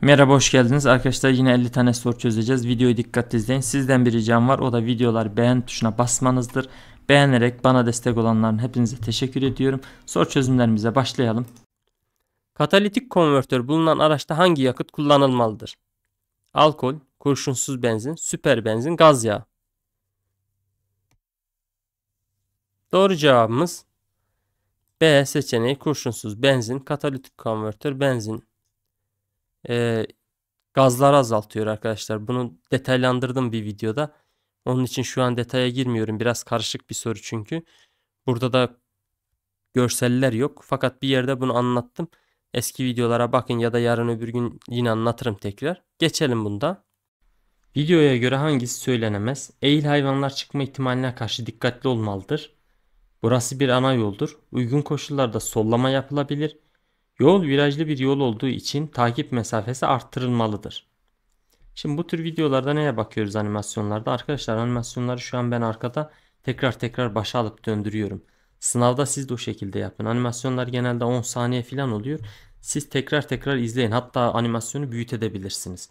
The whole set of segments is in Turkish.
Merhaba hoş geldiniz. Arkadaşlar yine 50 tane soru çözeceğiz. Videoyu dikkatli izleyin. Sizden bir ricam var. O da videolar beğen tuşuna basmanızdır. Beğenerek bana destek olanların hepinize teşekkür ediyorum. Soru çözümlerimize başlayalım. Katalitik konvertör bulunan araçta hangi yakıt kullanılmalıdır? Alkol, kurşunsuz benzin, süper benzin, gaz yağı. Doğru cevabımız B seçeneği kurşunsuz benzin, katalitik konvertör, benzin e, gazları azaltıyor arkadaşlar. Bunu detaylandırdım bir videoda. Onun için şu an detaya girmiyorum. Biraz karışık bir soru çünkü. Burada da görseller yok. Fakat bir yerde bunu anlattım. Eski videolara bakın ya da yarın öbür gün yine anlatırım tekrar. Geçelim bunda. Videoya göre hangisi söylenemez? Eğil hayvanlar çıkma ihtimaline karşı dikkatli olmalıdır. Burası bir ana yoldur. Uygun koşullarda sollama yapılabilir. Yol virajlı bir yol olduğu için takip mesafesi arttırılmalıdır. Şimdi bu tür videolarda neye bakıyoruz animasyonlarda? Arkadaşlar animasyonları şu an ben arkada tekrar tekrar başa alıp döndürüyorum. Sınavda siz de o şekilde yapın. Animasyonlar genelde 10 saniye falan oluyor. Siz tekrar tekrar izleyin. Hatta animasyonu büyütebilirsiniz.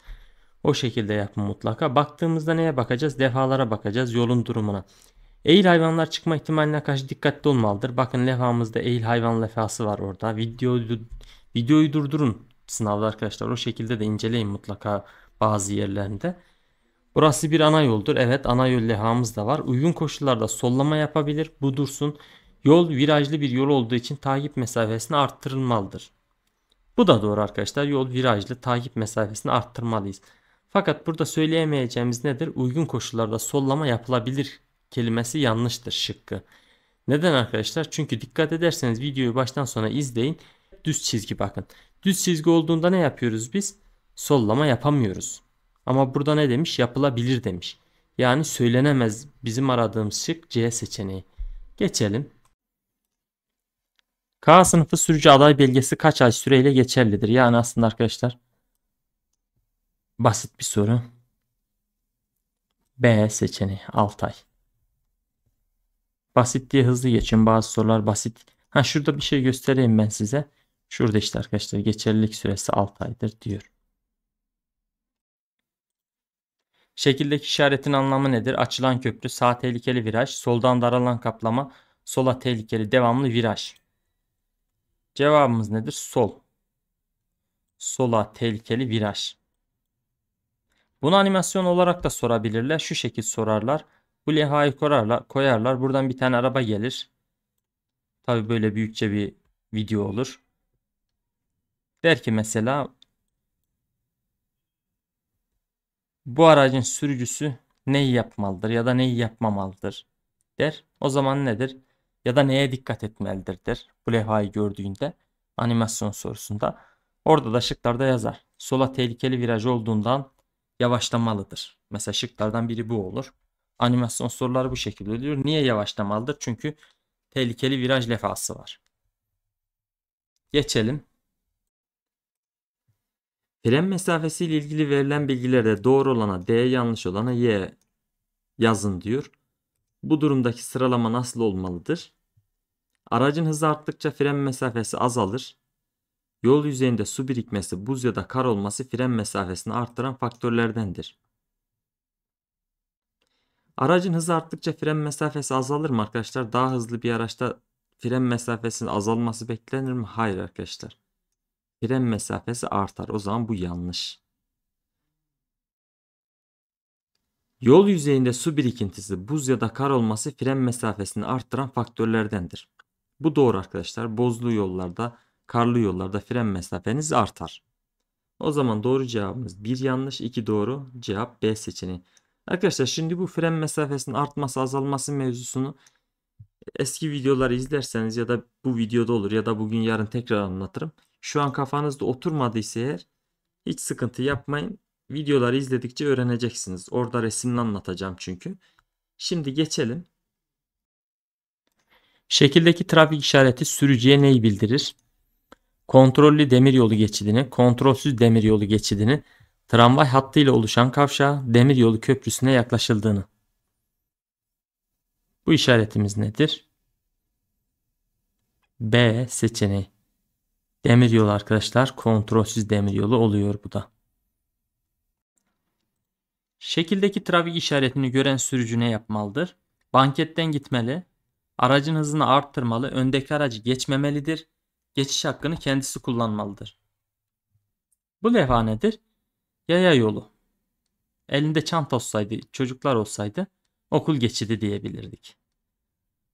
O şekilde yapın mutlaka. Baktığımızda neye bakacağız? Defalara bakacağız. Yolun durumuna. Eğil hayvanlar çıkma ihtimaline karşı dikkatli olmalıdır. Bakın levhamızda eğil hayvan levhası var orada. Video, videoyu durdurun sınavda arkadaşlar. O şekilde de inceleyin mutlaka bazı yerlerinde. Burası bir ana yoldur. Evet ana yol levhamız da var. Uygun koşullarda sollama yapabilir. Bu dursun. Yol virajlı bir yol olduğu için takip mesafesini arttırılmalıdır. Bu da doğru arkadaşlar. Yol virajlı takip mesafesini arttırmalıyız. Fakat burada söyleyemeyeceğimiz nedir? Uygun koşullarda sollama yapılabilir kelimesi yanlıştır şıkkı. Neden arkadaşlar? Çünkü dikkat ederseniz videoyu baştan sona izleyin. Düz çizgi bakın. Düz çizgi olduğunda ne yapıyoruz biz? Sollama yapamıyoruz. Ama burada ne demiş? Yapılabilir demiş. Yani söylenemez bizim aradığımız şık C seçeneği. Geçelim. K sınıfı sürücü aday belgesi kaç ay süreyle geçerlidir? Yani aslında arkadaşlar basit bir soru. B seçeneği 6 ay. Basit diye hızlı geçin. Bazı sorular basit. Ha şurada bir şey göstereyim ben size. Şurada işte arkadaşlar geçerlilik süresi 6 aydır diyor. Şekildeki işaretin anlamı nedir? Açılan köprü, sağ tehlikeli viraj, soldan daralan kaplama, sola tehlikeli devamlı viraj. Cevabımız nedir? Sol. Sola tehlikeli viraj. Bunu animasyon olarak da sorabilirler. Şu şekilde sorarlar. Kuleha'yı koyarlar, koyarlar. Buradan bir tane araba gelir. Tabi böyle büyükçe bir video olur. Der ki mesela bu aracın sürücüsü neyi yapmalıdır ya da neyi yapmamalıdır der. O zaman nedir? Ya da neye dikkat etmelidir der. Bu levhayı gördüğünde animasyon sorusunda. Orada da şıklarda yazar. Sola tehlikeli viraj olduğundan yavaşlamalıdır. Mesela şıklardan biri bu olur. Animasyon soruları bu şekilde oluyor. Niye yavaşlamalıdır? Çünkü tehlikeli viraj lefası var. Geçelim. Fren mesafesi ile ilgili verilen bilgilerde doğru olana D, yanlış olana Y yazın diyor. Bu durumdaki sıralama nasıl olmalıdır? Aracın hızı arttıkça fren mesafesi azalır. Yol yüzeyinde su birikmesi, buz ya da kar olması fren mesafesini arttıran faktörlerdendir. Aracın hızı arttıkça fren mesafesi azalır mı arkadaşlar? Daha hızlı bir araçta fren mesafesinin azalması beklenir mi? Hayır arkadaşlar. Fren mesafesi artar. O zaman bu yanlış. Yol yüzeyinde su birikintisi, buz ya da kar olması fren mesafesini arttıran faktörlerdendir. Bu doğru arkadaşlar. Bozlu yollarda, karlı yollarda fren mesafeniz artar. O zaman doğru cevabımız 1 yanlış, 2 doğru. Cevap B seçeneği. Arkadaşlar şimdi bu fren mesafesinin artması azalması mevzusunu eski videoları izlerseniz ya da bu videoda olur ya da bugün yarın tekrar anlatırım. Şu an kafanızda oturmadıysa eğer hiç sıkıntı yapmayın. Videoları izledikçe öğreneceksiniz. Orada resimle anlatacağım çünkü. Şimdi geçelim. Şekildeki trafik işareti sürücüye neyi bildirir? Kontrollü demiryolu geçidini, kontrolsüz demiryolu geçidini, tramvay hattıyla oluşan kavşağa demiryolu köprüsüne yaklaşıldığını. Bu işaretimiz nedir? B seçeneği. Demiryolu arkadaşlar kontrolsüz demiryolu oluyor bu da. Şekildeki trafik işaretini gören sürücü ne yapmalıdır? Banketten gitmeli, aracın hızını arttırmalı, öndeki aracı geçmemelidir, geçiş hakkını kendisi kullanmalıdır. Bu levha nedir? Yaya yolu. Elinde çanta olsaydı, çocuklar olsaydı okul geçidi diyebilirdik.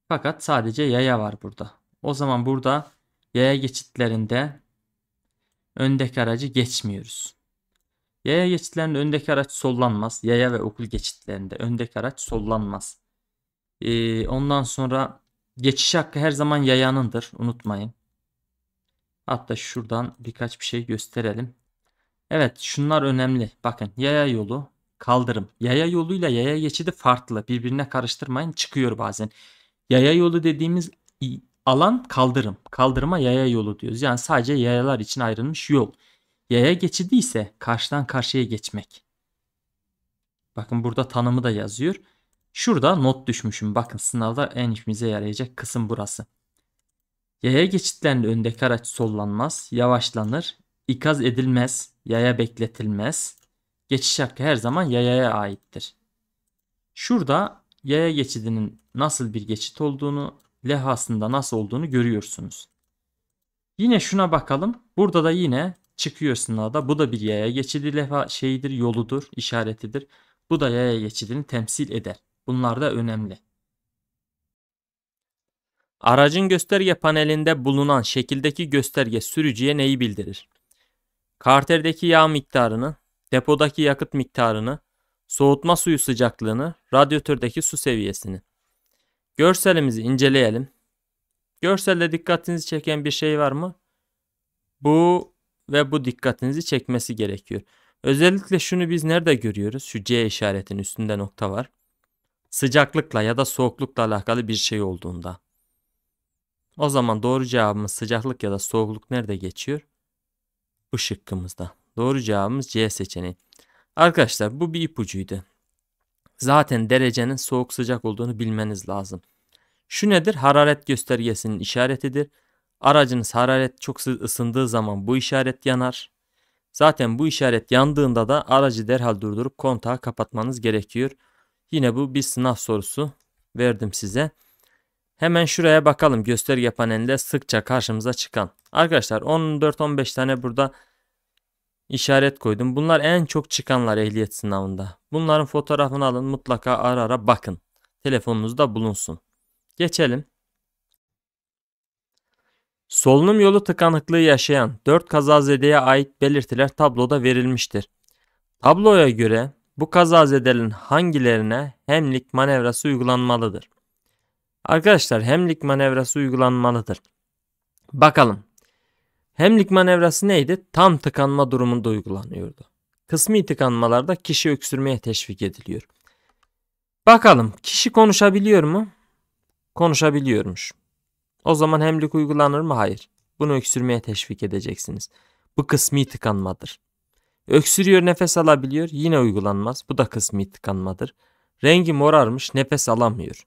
Fakat sadece yaya var burada. O zaman burada yaya geçitlerinde öndeki aracı geçmiyoruz. Yaya geçitlerinde öndeki araç sollanmaz. Yaya ve okul geçitlerinde öndeki araç sollanmaz. Ee, ondan sonra geçiş hakkı her zaman yayanındır. Unutmayın. Hatta şuradan birkaç bir şey gösterelim. Evet şunlar önemli. Bakın yaya yolu, kaldırım. Yaya yoluyla yaya geçidi farklı. Birbirine karıştırmayın çıkıyor bazen. Yaya yolu dediğimiz alan kaldırım. Kaldırıma yaya yolu diyoruz. Yani sadece yayalar için ayrılmış yol. Yaya geçidi ise karşıdan karşıya geçmek. Bakın burada tanımı da yazıyor. Şurada not düşmüşüm. Bakın sınavda en işimize yarayacak kısım burası. Yaya geçitlerinde öndeki araç sollanmaz, yavaşlanır, ikaz edilmez, Yaya bekletilmez. Geçiş hakkı her zaman yayaya aittir. Şurada yaya geçidinin nasıl bir geçit olduğunu, lehasında nasıl olduğunu görüyorsunuz. Yine şuna bakalım. Burada da yine çıkıyor sınavda. Bu da bir yaya geçidi lefa şeyidir, yoludur, işaretidir. Bu da yaya geçidini temsil eder. Bunlar da önemli. Aracın gösterge panelinde bulunan şekildeki gösterge sürücüye neyi bildirir? Karterdeki yağ miktarını, depodaki yakıt miktarını, soğutma suyu sıcaklığını, radyatördeki su seviyesini. Görselimizi inceleyelim. Görselde dikkatinizi çeken bir şey var mı? Bu ve bu dikkatinizi çekmesi gerekiyor. Özellikle şunu biz nerede görüyoruz? Şu C işaretinin üstünde nokta var. Sıcaklıkla ya da soğuklukla alakalı bir şey olduğunda. O zaman doğru cevabımız sıcaklık ya da soğukluk nerede geçiyor? bu şıkkımızda. Doğru cevabımız C seçeneği. Arkadaşlar bu bir ipucuydu. Zaten derecenin soğuk sıcak olduğunu bilmeniz lazım. Şu nedir? Hararet göstergesinin işaretidir. Aracınız hararet çok ısındığı zaman bu işaret yanar. Zaten bu işaret yandığında da aracı derhal durdurup kontağı kapatmanız gerekiyor. Yine bu bir sınav sorusu verdim size. Hemen şuraya bakalım göster yapan elde sıkça karşımıza çıkan. Arkadaşlar 14-15 tane burada işaret koydum. Bunlar en çok çıkanlar ehliyet sınavında. Bunların fotoğrafını alın mutlaka ara ara bakın. Telefonunuzda bulunsun. Geçelim. Solunum yolu tıkanıklığı yaşayan 4 kazazedeye ait belirtiler tabloda verilmiştir. Tabloya göre bu kazazedelerin hangilerine hemlik manevrası uygulanmalıdır? Arkadaşlar hemlik manevrası uygulanmalıdır. Bakalım. Hemlik manevrası neydi? Tam tıkanma durumunda uygulanıyordu. Kısmi tıkanmalarda kişi öksürmeye teşvik ediliyor. Bakalım kişi konuşabiliyor mu? Konuşabiliyormuş. O zaman hemlik uygulanır mı? Hayır. Bunu öksürmeye teşvik edeceksiniz. Bu kısmi tıkanmadır. Öksürüyor nefes alabiliyor yine uygulanmaz. Bu da kısmi tıkanmadır. Rengi morarmış nefes alamıyor.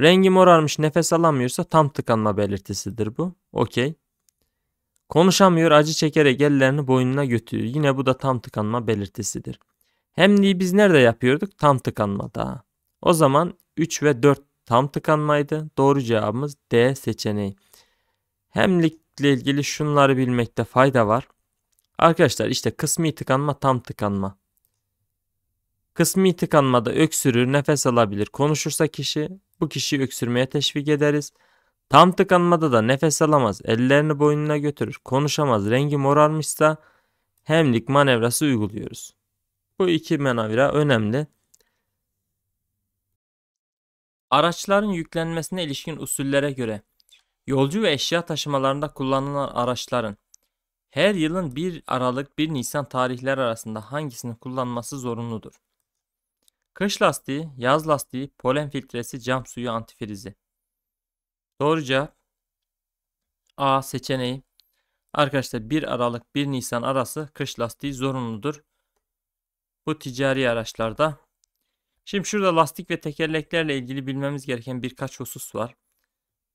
Rengi morarmış nefes alamıyorsa tam tıkanma belirtisidir bu. Okey. Konuşamıyor acı çekerek ellerini boynuna götürüyor. Yine bu da tam tıkanma belirtisidir. Hemliği biz nerede yapıyorduk? Tam tıkanma daha. O zaman 3 ve 4 tam tıkanmaydı. Doğru cevabımız D seçeneği. Hemlikle ilgili şunları bilmekte fayda var. Arkadaşlar işte kısmi tıkanma tam tıkanma. Kısmi tıkanmada öksürür, nefes alabilir, konuşursa kişi bu kişiyi öksürmeye teşvik ederiz. Tam tıkanmada da nefes alamaz, ellerini boynuna götürür, konuşamaz, rengi morarmışsa hemlik manevrası uyguluyoruz. Bu iki manevra önemli. Araçların yüklenmesine ilişkin usullere göre yolcu ve eşya taşımalarında kullanılan araçların her yılın 1 Aralık 1 Nisan tarihleri arasında hangisini kullanması zorunludur? Kış lastiği, yaz lastiği, polen filtresi, cam suyu, antifrizi. Doğru cevap A seçeneği. Arkadaşlar 1 Aralık 1 Nisan arası kış lastiği zorunludur. Bu ticari araçlarda. Şimdi şurada lastik ve tekerleklerle ilgili bilmemiz gereken birkaç husus var.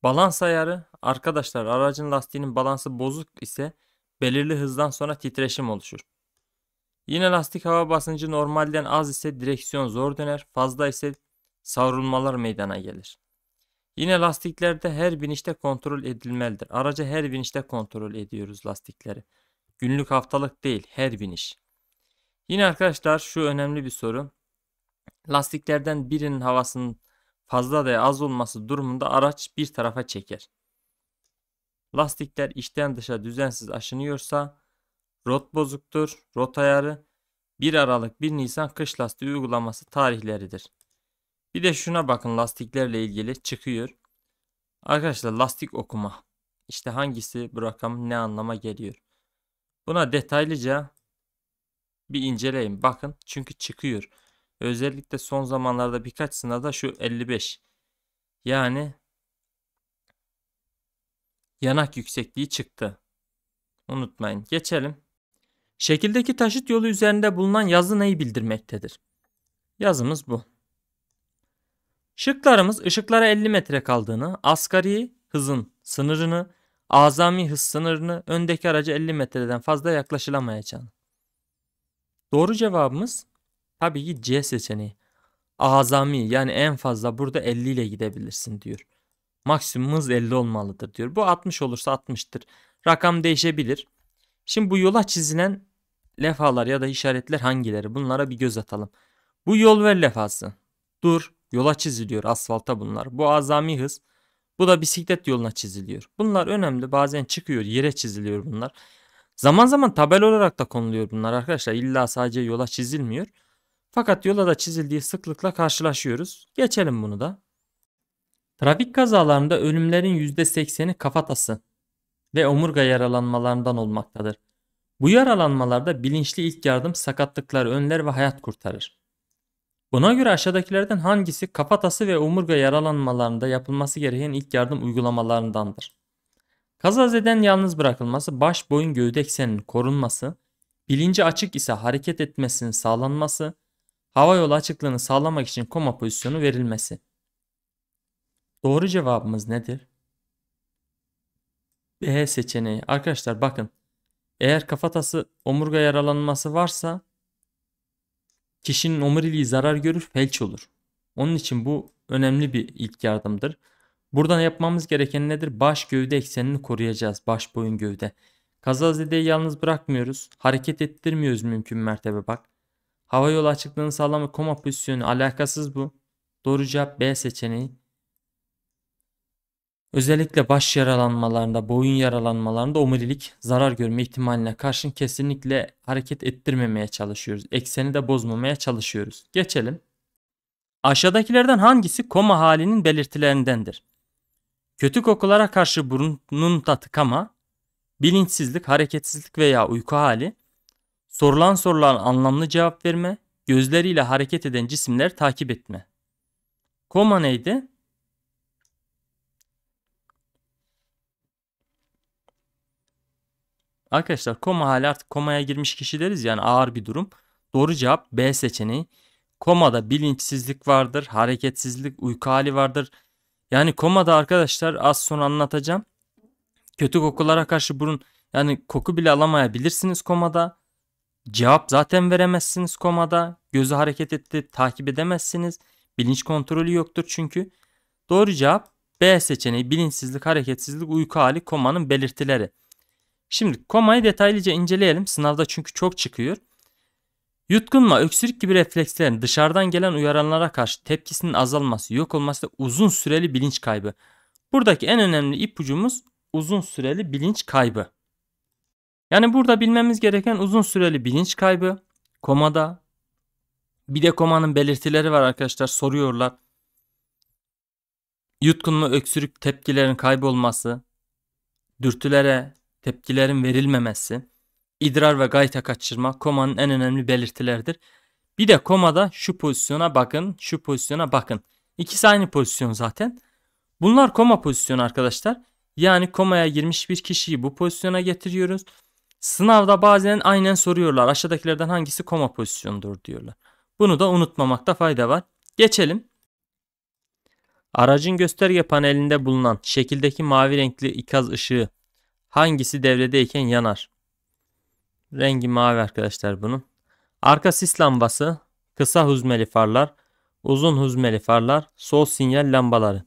Balans ayarı arkadaşlar aracın lastiğinin balansı bozuk ise belirli hızdan sonra titreşim oluşur. Yine lastik hava basıncı normalden az ise direksiyon zor döner, fazla ise savrulmalar meydana gelir. Yine lastiklerde her binişte kontrol edilmelidir. Aracı her binişte kontrol ediyoruz lastikleri. Günlük haftalık değil her biniş. Yine arkadaşlar şu önemli bir soru. Lastiklerden birinin havasının fazla veya az olması durumunda araç bir tarafa çeker. Lastikler içten dışa düzensiz aşınıyorsa rot bozuktur, rot ayarı, 1 Aralık 1 Nisan kış lastiği uygulaması tarihleridir. Bir de şuna bakın lastiklerle ilgili çıkıyor. Arkadaşlar lastik okuma. İşte hangisi bu rakam ne anlama geliyor. Buna detaylıca bir inceleyin bakın çünkü çıkıyor. Özellikle son zamanlarda birkaç sınavda şu 55. Yani yanak yüksekliği çıktı. Unutmayın. Geçelim. Şekildeki taşıt yolu üzerinde bulunan yazı neyi bildirmektedir? Yazımız bu. Şıklarımız ışıklara 50 metre kaldığını, asgari hızın sınırını, azami hız sınırını, öndeki aracı 50 metreden fazla yaklaşılamayacağını. Doğru cevabımız tabii ki C seçeneği. Azami yani en fazla burada 50 ile gidebilirsin diyor. Maksimum hız 50 olmalıdır diyor. Bu 60 olursa 60'tır. Rakam değişebilir. Şimdi bu yola çizilen Lefalar ya da işaretler hangileri? Bunlara bir göz atalım. Bu yol ver lefası. Dur, yola çiziliyor asfalta bunlar. Bu azami hız. Bu da bisiklet yoluna çiziliyor. Bunlar önemli. Bazen çıkıyor, yere çiziliyor bunlar. Zaman zaman tabel olarak da konuluyor bunlar arkadaşlar. İlla sadece yola çizilmiyor. Fakat yola da çizildiği sıklıkla karşılaşıyoruz. Geçelim bunu da. Trafik kazalarında ölümlerin %80'i kafatası ve omurga yaralanmalarından olmaktadır. Bu yaralanmalarda bilinçli ilk yardım sakatlıkları önler ve hayat kurtarır. Buna göre aşağıdakilerden hangisi kafatası ve omurga yaralanmalarında yapılması gereken ilk yardım uygulamalarındandır? Kazazeden yalnız bırakılması, baş boyun gövde ekseninin korunması, bilinci açık ise hareket etmesinin sağlanması, hava yolu açıklığını sağlamak için koma pozisyonu verilmesi. Doğru cevabımız nedir? B seçeneği. Arkadaşlar bakın eğer kafatası omurga yaralanması varsa kişinin omuriliği zarar görür, felç olur. Onun için bu önemli bir ilk yardımdır. Buradan yapmamız gereken nedir? Baş gövde eksenini koruyacağız. Baş boyun gövde. Kazazedeyi yalnız bırakmıyoruz. Hareket ettirmiyoruz mümkün mertebe bak. Hava yolu açıklığını sağlama koma pozisyonu alakasız bu. Doğru cevap B seçeneği. Özellikle baş yaralanmalarında, boyun yaralanmalarında omurilik zarar görme ihtimaline karşın kesinlikle hareket ettirmemeye çalışıyoruz. Ekseni de bozmamaya çalışıyoruz. Geçelim. Aşağıdakilerden hangisi koma halinin belirtilerindendir? Kötü kokulara karşı burnun tatıkama, bilinçsizlik, hareketsizlik veya uyku hali, sorulan sorulara anlamlı cevap verme, gözleriyle hareket eden cisimleri takip etme. Koma neydi? Arkadaşlar koma hali artık komaya girmiş kişi deriz yani ağır bir durum. Doğru cevap B seçeneği. Komada bilinçsizlik vardır, hareketsizlik, uyku hali vardır. Yani komada arkadaşlar az sonra anlatacağım. Kötü kokulara karşı burun yani koku bile alamayabilirsiniz komada. Cevap zaten veremezsiniz komada. Gözü hareket etti takip edemezsiniz. Bilinç kontrolü yoktur çünkü. Doğru cevap B seçeneği bilinçsizlik, hareketsizlik, uyku hali, komanın belirtileri. Şimdi komayı detaylıca inceleyelim. Sınavda çünkü çok çıkıyor. Yutkunma, öksürük gibi reflekslerin dışarıdan gelen uyaranlara karşı tepkisinin azalması, yok olması da uzun süreli bilinç kaybı. Buradaki en önemli ipucumuz uzun süreli bilinç kaybı. Yani burada bilmemiz gereken uzun süreli bilinç kaybı, komada, bir de komanın belirtileri var arkadaşlar soruyorlar. Yutkunma, öksürük, tepkilerin kaybolması, dürtülere, tepkilerin verilmemesi, idrar ve gayta kaçırma komanın en önemli belirtileridir. Bir de komada şu pozisyona bakın, şu pozisyona bakın. İkisi aynı pozisyon zaten. Bunlar koma pozisyonu arkadaşlar. Yani komaya girmiş bir kişiyi bu pozisyona getiriyoruz. Sınavda bazen aynen soruyorlar aşağıdakilerden hangisi koma pozisyonudur diyorlar. Bunu da unutmamakta fayda var. Geçelim. Aracın gösterge panelinde bulunan şekildeki mavi renkli ikaz ışığı Hangisi devredeyken yanar? Rengi mavi arkadaşlar bunun. Arka sis lambası, kısa huzmeli farlar, uzun huzmeli farlar, sol sinyal lambaları.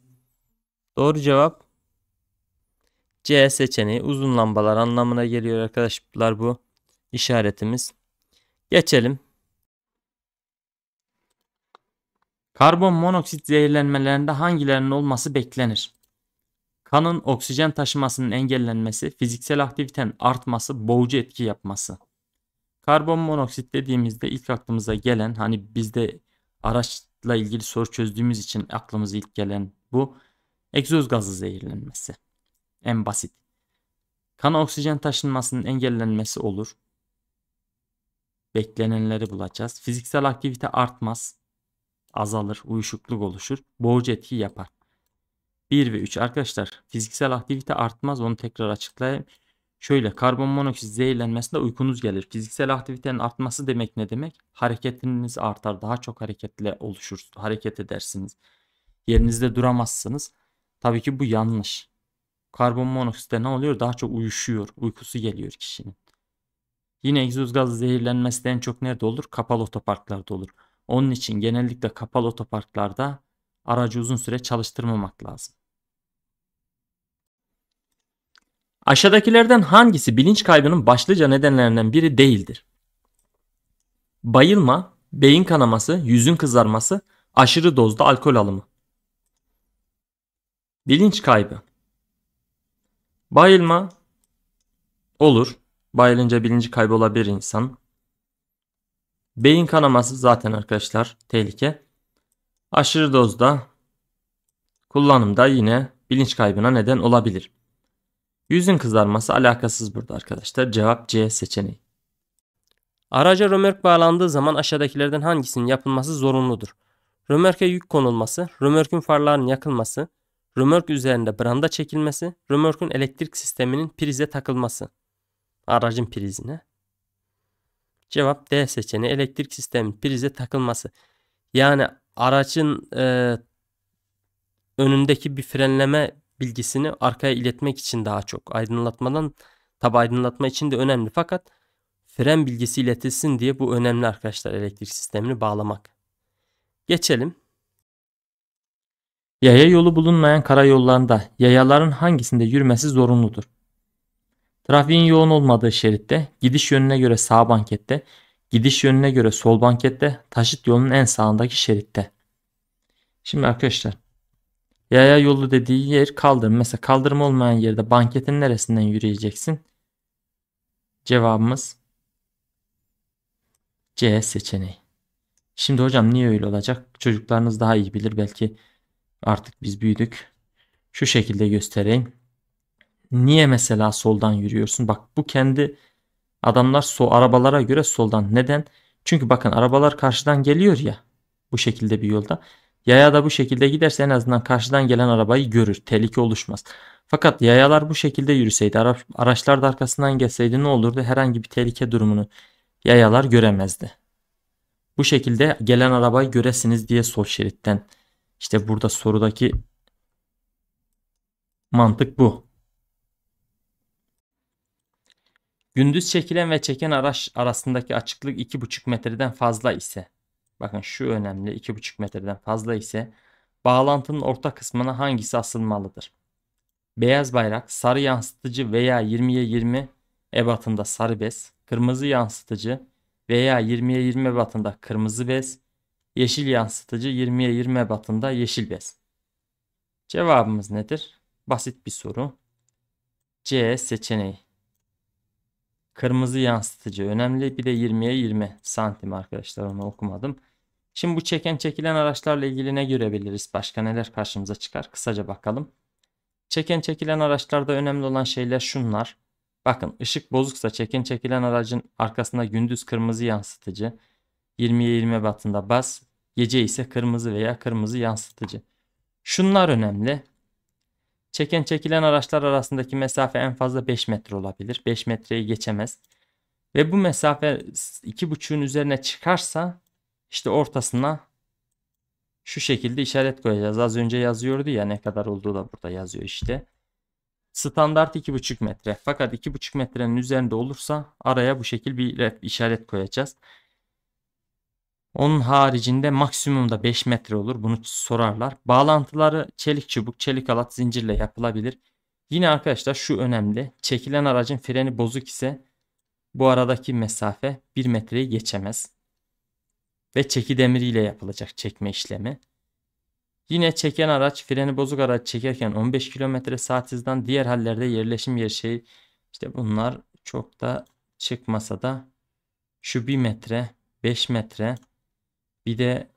Doğru cevap C seçeneği uzun lambalar anlamına geliyor arkadaşlar bu işaretimiz. Geçelim. Karbon monoksit zehirlenmelerinde hangilerinin olması beklenir? Kanın oksijen taşımasının engellenmesi, fiziksel aktivitenin artması, boğucu etki yapması. Karbon monoksit dediğimizde ilk aklımıza gelen hani bizde araçla ilgili soru çözdüğümüz için aklımıza ilk gelen bu egzoz gazı zehirlenmesi. En basit. Kana oksijen taşınmasının engellenmesi olur. Beklenenleri bulacağız. Fiziksel aktivite artmaz, azalır, uyuşukluk oluşur, boğucu etki yapar. 1 ve 3 arkadaşlar fiziksel aktivite artmaz onu tekrar açıklayayım. Şöyle karbon monoksit zehirlenmesinde uykunuz gelir. Fiziksel aktivitenin artması demek ne demek? Hareketiniz artar. Daha çok hareketle oluşur. Hareket edersiniz. Yerinizde duramazsınız. Tabii ki bu yanlış. Karbon monoksitte ne oluyor? Daha çok uyuşuyor. Uykusu geliyor kişinin. Yine egzoz gazı zehirlenmesi en çok nerede olur? Kapalı otoparklarda olur. Onun için genellikle kapalı otoparklarda aracı uzun süre çalıştırmamak lazım. Aşağıdakilerden hangisi bilinç kaybının başlıca nedenlerinden biri değildir? Bayılma, beyin kanaması, yüzün kızarması, aşırı dozda alkol alımı. Bilinç kaybı. Bayılma olur. Bayılınca bilinci kaybolabilir insan. Beyin kanaması zaten arkadaşlar tehlike. Aşırı dozda kullanımda yine bilinç kaybına neden olabilir. Yüzün kızarması alakasız burada arkadaşlar. Cevap C seçeneği. Araca römerk bağlandığı zaman aşağıdakilerden hangisinin yapılması zorunludur? Römerke yük konulması, römerkün farlarının yakılması, römerk üzerinde branda çekilmesi, römerkün elektrik sisteminin prize takılması. Aracın prizine. Cevap D seçeneği elektrik sistemin prize takılması. Yani Aracın e, önündeki bir frenleme bilgisini arkaya iletmek için daha çok aydınlatmadan tabi aydınlatma için de önemli fakat fren bilgisi iletilsin diye bu önemli arkadaşlar elektrik sistemini bağlamak. Geçelim. Yaya yolu bulunmayan karayollarında yayaların hangisinde yürümesi zorunludur? Trafiğin yoğun olmadığı şeritte, gidiş yönüne göre sağ bankette, Gidiş yönüne göre sol bankette, taşıt yolunun en sağındaki şeritte. Şimdi arkadaşlar yaya yolu dediği yer kaldırım. Mesela kaldırım olmayan yerde banketin neresinden yürüyeceksin? Cevabımız C seçeneği. Şimdi hocam niye öyle olacak? Çocuklarınız daha iyi bilir. Belki artık biz büyüdük. Şu şekilde göstereyim. Niye mesela soldan yürüyorsun? Bak bu kendi Adamlar so arabalara göre soldan. Neden? Çünkü bakın arabalar karşıdan geliyor ya bu şekilde bir yolda. Yaya da bu şekilde giderse en azından karşıdan gelen arabayı görür. Tehlike oluşmaz. Fakat yayalar bu şekilde yürüseydi, araçlar da arkasından gelseydi ne olurdu? Herhangi bir tehlike durumunu yayalar göremezdi. Bu şekilde gelen arabayı göresiniz diye sol şeritten. İşte burada sorudaki mantık bu. Gündüz çekilen ve çeken araç arasındaki açıklık 2,5 metreden fazla ise bakın şu önemli 2,5 metreden fazla ise bağlantının orta kısmına hangisi asılmalıdır? Beyaz bayrak, sarı yansıtıcı veya 20'ye 20 ebatında sarı bez, kırmızı yansıtıcı veya 20'ye 20 ebatında kırmızı bez, yeşil yansıtıcı 20'ye 20 ebatında yeşil bez. Cevabımız nedir? Basit bir soru. C seçeneği. Kırmızı yansıtıcı önemli. Bir de 20'ye 20 santim arkadaşlar onu okumadım. Şimdi bu çeken çekilen araçlarla ilgili ne görebiliriz? Başka neler karşımıza çıkar? Kısaca bakalım. Çeken çekilen araçlarda önemli olan şeyler şunlar. Bakın ışık bozuksa çeken çekilen aracın arkasında gündüz kırmızı yansıtıcı. 20'ye 20 batında bas. Gece ise kırmızı veya kırmızı yansıtıcı. Şunlar önemli. Çeken çekilen araçlar arasındaki mesafe en fazla 5 metre olabilir. 5 metreyi geçemez. Ve bu mesafe 2.5'ün üzerine çıkarsa işte ortasına şu şekilde işaret koyacağız. Az önce yazıyordu ya ne kadar olduğu da burada yazıyor işte. Standart 2.5 metre. Fakat 2.5 metrenin üzerinde olursa araya bu şekil bir işaret koyacağız. Onun haricinde maksimumda 5 metre olur. Bunu sorarlar. Bağlantıları çelik çubuk, çelik alat zincirle yapılabilir. Yine arkadaşlar şu önemli. Çekilen aracın freni bozuk ise bu aradaki mesafe 1 metreyi geçemez. Ve çeki demiriyle yapılacak çekme işlemi. Yine çeken araç freni bozuk araç çekerken 15 km saat hızdan diğer hallerde yerleşim yer şey işte bunlar çok da çıkmasa da şu 1 metre 5 metre bir de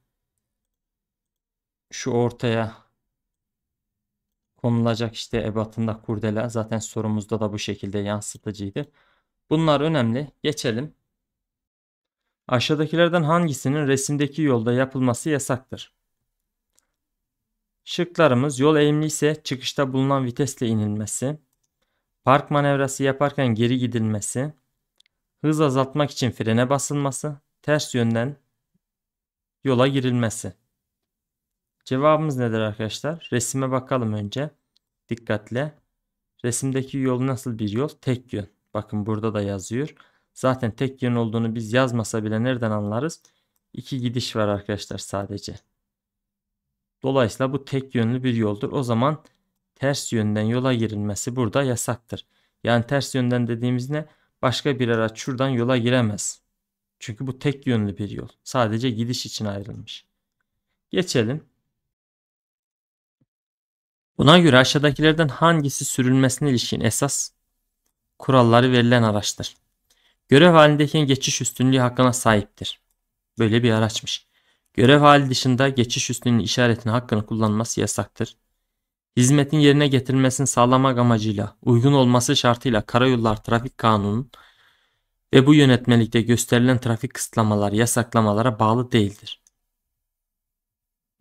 şu ortaya konulacak işte ebatında kurdele zaten sorumuzda da bu şekilde yansıtıcıydı. Bunlar önemli. Geçelim. Aşağıdakilerden hangisinin resimdeki yolda yapılması yasaktır? Şıklarımız yol eğimli ise çıkışta bulunan vitesle inilmesi, park manevrası yaparken geri gidilmesi, hız azaltmak için frene basılması, ters yönden yola girilmesi. Cevabımız nedir arkadaşlar? Resime bakalım önce. Dikkatle. Resimdeki yol nasıl bir yol? Tek yön. Bakın burada da yazıyor. Zaten tek yön olduğunu biz yazmasa bile nereden anlarız? İki gidiş var arkadaşlar sadece. Dolayısıyla bu tek yönlü bir yoldur. O zaman ters yönden yola girilmesi burada yasaktır. Yani ters yönden dediğimiz ne? Başka bir araç şuradan yola giremez. Çünkü bu tek yönlü bir yol. Sadece gidiş için ayrılmış. Geçelim. Buna göre aşağıdakilerden hangisi sürülmesine ilişkin esas kuralları verilen araçtır? Görev halindeyken geçiş üstünlüğü hakkına sahiptir. Böyle bir araçmış. Görev hali dışında geçiş üstünlüğü işaretini hakkını kullanması yasaktır. Hizmetin yerine getirilmesini sağlamak amacıyla uygun olması şartıyla karayollar trafik kanunun ve bu yönetmelikte gösterilen trafik kısıtlamalar, yasaklamalara bağlı değildir.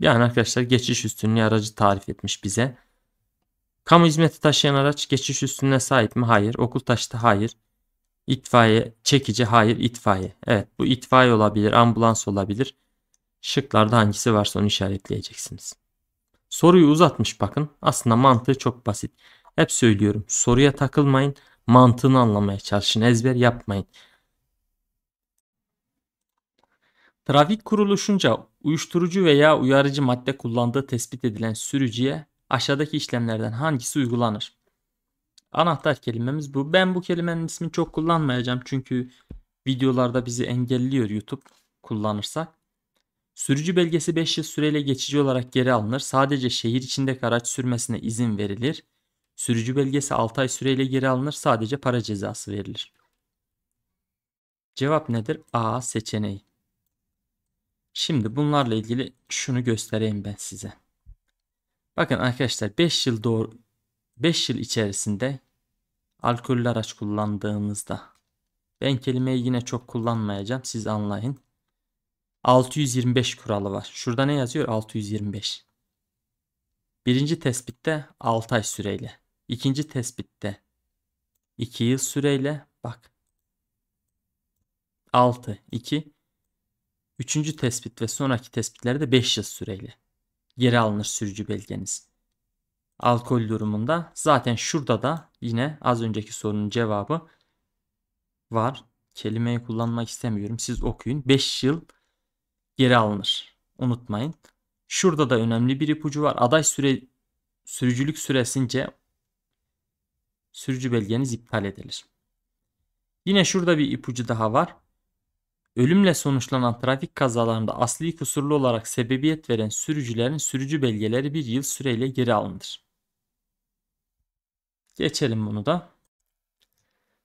Yani arkadaşlar geçiş üstünlüğü aracı tarif etmiş bize. Kamu hizmeti taşıyan araç geçiş üstünlüğüne sahip mi? Hayır. Okul taşıtı? Hayır. İtfaiye çekici? Hayır. itfaiye. Evet bu itfaiye olabilir, ambulans olabilir. Şıklarda hangisi varsa onu işaretleyeceksiniz. Soruyu uzatmış bakın. Aslında mantığı çok basit. Hep söylüyorum soruya takılmayın. Mantığını anlamaya çalışın. Ezber yapmayın. Trafik kuruluşunca uyuşturucu veya uyarıcı madde kullandığı tespit edilen sürücüye aşağıdaki işlemlerden hangisi uygulanır? Anahtar kelimemiz bu. Ben bu kelimenin ismini çok kullanmayacağım çünkü videolarda bizi engelliyor YouTube kullanırsak. Sürücü belgesi 5 yıl süreyle geçici olarak geri alınır. Sadece şehir içinde araç sürmesine izin verilir. Sürücü belgesi 6 ay süreyle geri alınır sadece para cezası verilir. Cevap nedir? A seçeneği. Şimdi bunlarla ilgili şunu göstereyim ben size. Bakın arkadaşlar 5 yıl doğru 5 yıl içerisinde alkollü araç kullandığınızda ben kelimeyi yine çok kullanmayacağım siz anlayın. 625 kuralı var. Şurada ne yazıyor? 625. Birinci tespitte 6 ay süreyle. İkinci tespitte 2 yıl süreyle bak. 6, 2. Üçüncü tespit ve sonraki tespitlerde 5 yıl süreyle geri alınır sürücü belgeniz. Alkol durumunda zaten şurada da yine az önceki sorunun cevabı var. Kelimeyi kullanmak istemiyorum. Siz okuyun. 5 yıl geri alınır. Unutmayın. Şurada da önemli bir ipucu var. Aday süre sürücülük süresince sürücü belgeniz iptal edilir. Yine şurada bir ipucu daha var. Ölümle sonuçlanan trafik kazalarında asli kusurlu olarak sebebiyet veren sürücülerin sürücü belgeleri bir yıl süreyle geri alınır. Geçelim bunu da.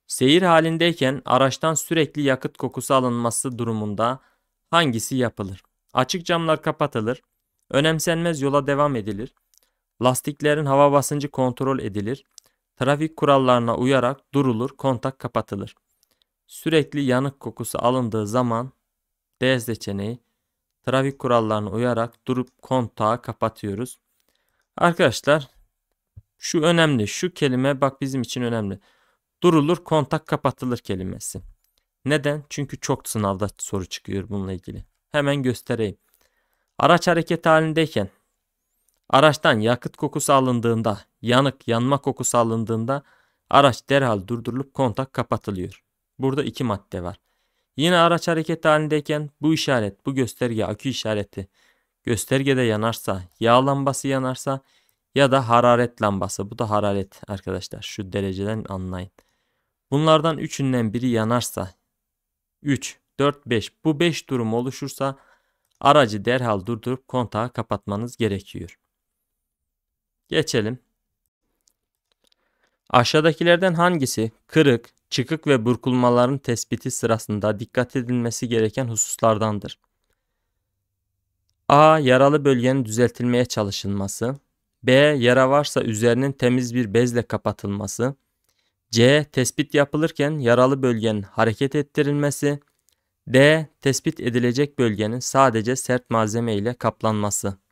Seyir halindeyken araçtan sürekli yakıt kokusu alınması durumunda hangisi yapılır? Açık camlar kapatılır, önemsenmez yola devam edilir, lastiklerin hava basıncı kontrol edilir, Trafik kurallarına uyarak durulur, kontak kapatılır. Sürekli yanık kokusu alındığı zaman D seçeneği trafik kurallarına uyarak durup kontağı kapatıyoruz. Arkadaşlar şu önemli. Şu kelime bak bizim için önemli. Durulur, kontak kapatılır kelimesi. Neden? Çünkü çok sınavda soru çıkıyor bununla ilgili. Hemen göstereyim. Araç hareket halindeyken Araçtan yakıt kokusu alındığında, yanık yanma kokusu alındığında araç derhal durdurulup kontak kapatılıyor. Burada iki madde var. Yine araç hareket halindeyken bu işaret, bu gösterge akü işareti göstergede yanarsa, yağ lambası yanarsa ya da hararet lambası. Bu da hararet arkadaşlar. Şu dereceden anlayın. Bunlardan üçünden biri yanarsa 3, 4, 5 bu 5 durum oluşursa aracı derhal durdurup kontağı kapatmanız gerekiyor. Geçelim. Aşağıdakilerden hangisi kırık, çıkık ve burkulmaların tespiti sırasında dikkat edilmesi gereken hususlardandır? A. Yaralı bölgenin düzeltilmeye çalışılması. B. Yara varsa üzerinin temiz bir bezle kapatılması. C. Tespit yapılırken yaralı bölgenin hareket ettirilmesi. D. Tespit edilecek bölgenin sadece sert malzeme ile kaplanması